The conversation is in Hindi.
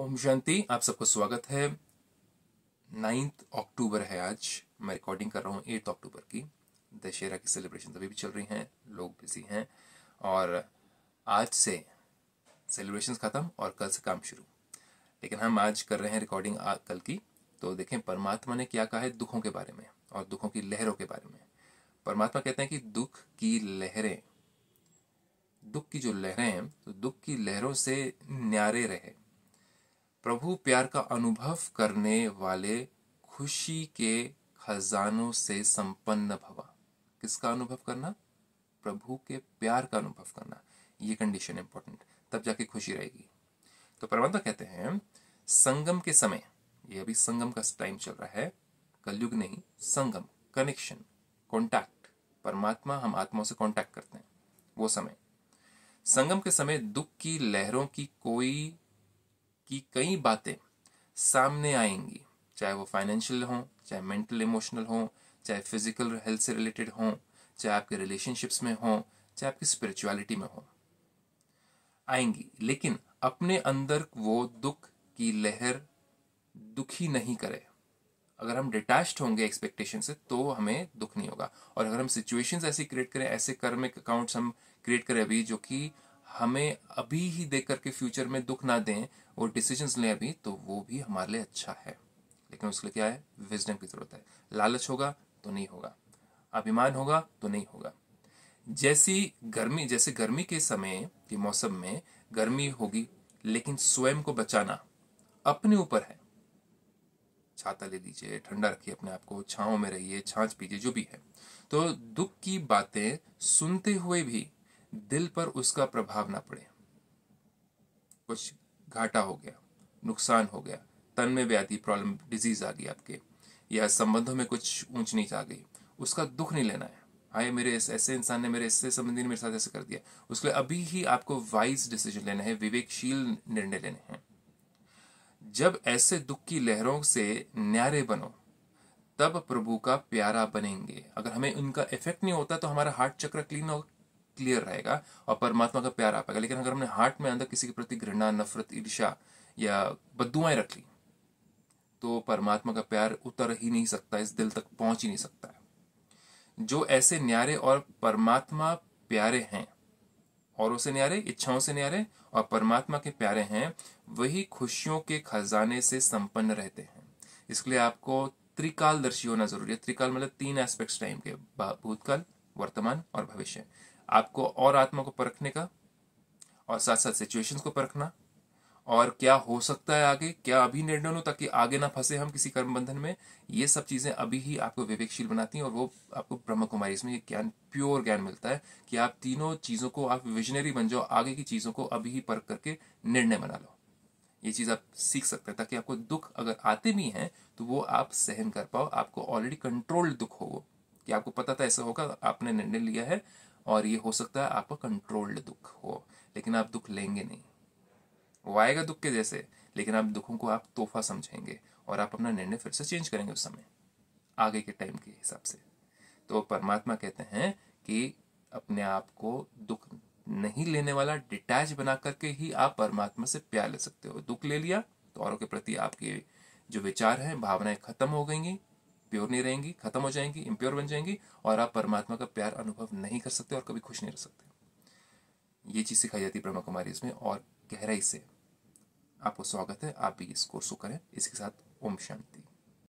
ओम शांति आप सबको स्वागत है नाइन्थ अक्टूबर है आज मैं रिकॉर्डिंग कर रहा हूँ एट्थ अक्टूबर की दशहरा की सेलिब्रेशन अभी भी चल रही हैं लोग बिजी हैं और आज से सेलिब्रेशन ख़त्म और कल से काम शुरू लेकिन हम आज कर रहे हैं रिकॉर्डिंग कल की तो देखें परमात्मा ने क्या कहा है दुखों के बारे में और दुखों की लहरों के बारे में परमात्मा कहते हैं कि दुख की लहरें दुख की जो लहरें हैं तो दुख की लहरों से न्यारे रहे प्रभु प्यार का अनुभव करने वाले खुशी के खजानों से संपन्न भवा किसका अनुभव करना प्रभु के प्यार का अनुभव करना ये कंडीशन इंपॉर्टेंट तब जाके खुशी रहेगी तो प्रबंधक कहते हैं संगम के समय ये अभी संगम का टाइम चल रहा है कलयुग नहीं संगम कनेक्शन कॉन्टैक्ट परमात्मा हम आत्माओं से कांटेक्ट करते हैं वो समय संगम के समय दुख की लहरों की कोई कि कई बातें सामने आएंगी चाहे वो फाइनेंशियल हो चाहे मेंटल इमोशनल हो चाहे फिजिकल हेल्थ से रिलेटेड हो चाहे आपके रिलेशनशिप्स में हो चाहे आपकी स्पिरिचुअलिटी में हो आएंगी लेकिन अपने अंदर वो दुख की लहर दुखी नहीं करे अगर हम डिटैच होंगे एक्सपेक्टेशन से तो हमें दुख नहीं होगा और अगर हम सिचुएशंस ऐसी क्रिएट करें ऐसे कर्मिक अकाउंट्स हम क्रिएट करें अभी जो कि हमें अभी ही देख करके फ्यूचर में दुख ना दें और डिसीजन लें अभी तो वो भी हमारे लिए अच्छा है लेकिन उसके लिए क्या है विजडम की जरूरत है लालच होगा तो नहीं होगा अभिमान होगा तो नहीं होगा जैसी गर्मी जैसे गर्मी के समय के मौसम में गर्मी होगी लेकिन स्वयं को बचाना अपने ऊपर है छाता ले लीजिए ठंडा रखिए अपने आप को छाओ में रहिए छाछ पीजिए जो भी है तो दुख की बातें सुनते हुए भी दिल पर उसका प्रभाव ना पड़े कुछ घाटा हो गया नुकसान हो गया तन में व्याधि प्रॉब्लम डिजीज आ गई आपके या संबंधों में कुछ ऊंच नीच आ गई उसका दुख नहीं लेना है हाय मेरे इस ऐसे इंसान ने मेरे इससे संबंधी ने मेरे साथ ऐसे कर दिया उसके लिए अभी ही आपको वाइज डिसीजन लेना है विवेकशील निर्णय लेने हैं जब ऐसे दुख की लहरों से न्यारे बनो तब प्रभु का प्यारा बनेंगे अगर हमें उनका इफेक्ट नहीं होता तो हमारा हार्ट चक्र क्लीन क्लियर रहेगा और परमात्मा का प्यार आ पाएगा लेकिन अगर हमने हार्ट में अंदर किसी के प्रति घृणा नफरत ईर्षा या बदुआएं रख ली तो परमात्मा का प्यार उतर ही नहीं सकता इस दिल तक पहुंच ही नहीं सकता है जो ऐसे न्यारे और परमात्मा प्यारे हैं औरों से न्यारे इच्छाओं से न्यारे और परमात्मा के प्यारे हैं वही खुशियों के खजाने से संपन्न रहते हैं इसके लिए आपको त्रिकालदर्शी होना जरूरी है त्रिकाल मतलब तीन एस्पेक्ट्स टाइम के भूतकाल वर्तमान और भविष्य आपको और आत्मा को परखने का और साथ साथ सिचुएशंस को परखना और क्या हो सकता है आगे क्या अभी निर्णय लो ताकि आगे ना फंसे हम किसी कर्म बंधन में ये सब चीजें अभी ही आपको विवेकशील बनाती हैं और वो आपको ब्रह्म कुमारी इसमें ज्ञान प्योर ज्ञान मिलता है कि आप तीनों चीजों को आप विजनरी बन जाओ आगे की चीजों को अभी ही परख करके निर्णय बना लो ये चीज आप सीख सकते हैं ताकि आपको दुख अगर आते भी हैं तो वो आप सहन कर पाओ आपको ऑलरेडी कंट्रोल्ड दुख हो कि आपको पता था ऐसा होगा आपने निर्णय लिया है और ये हो सकता है आपका कंट्रोल्ड दुख हो लेकिन आप दुख लेंगे नहीं वो आएगा दुख के जैसे लेकिन आप दुखों को आप तोहफा समझेंगे और आप अपना निर्णय फिर से चेंज करेंगे उस समय आगे के टाइम के हिसाब से तो परमात्मा कहते हैं कि अपने आप को दुख नहीं लेने वाला डिटैच बना करके ही आप परमात्मा से प्यार ले सकते हो दुख ले लिया तो औरों के प्रति आपके जो विचार हैं भावनाएं खत्म हो गई प्योर नहीं रहेंगी खत्म हो जाएंगी इम्प्योर बन जाएंगी और आप परमात्मा का प्यार अनुभव नहीं कर सकते और कभी खुश नहीं रह सकते ये चीज़ सिखाई जाती है ब्रह्मा कुमारी इसमें और गहराई से आपको स्वागत है आप भी इस कोर्स को करें इसके साथ ओम शांति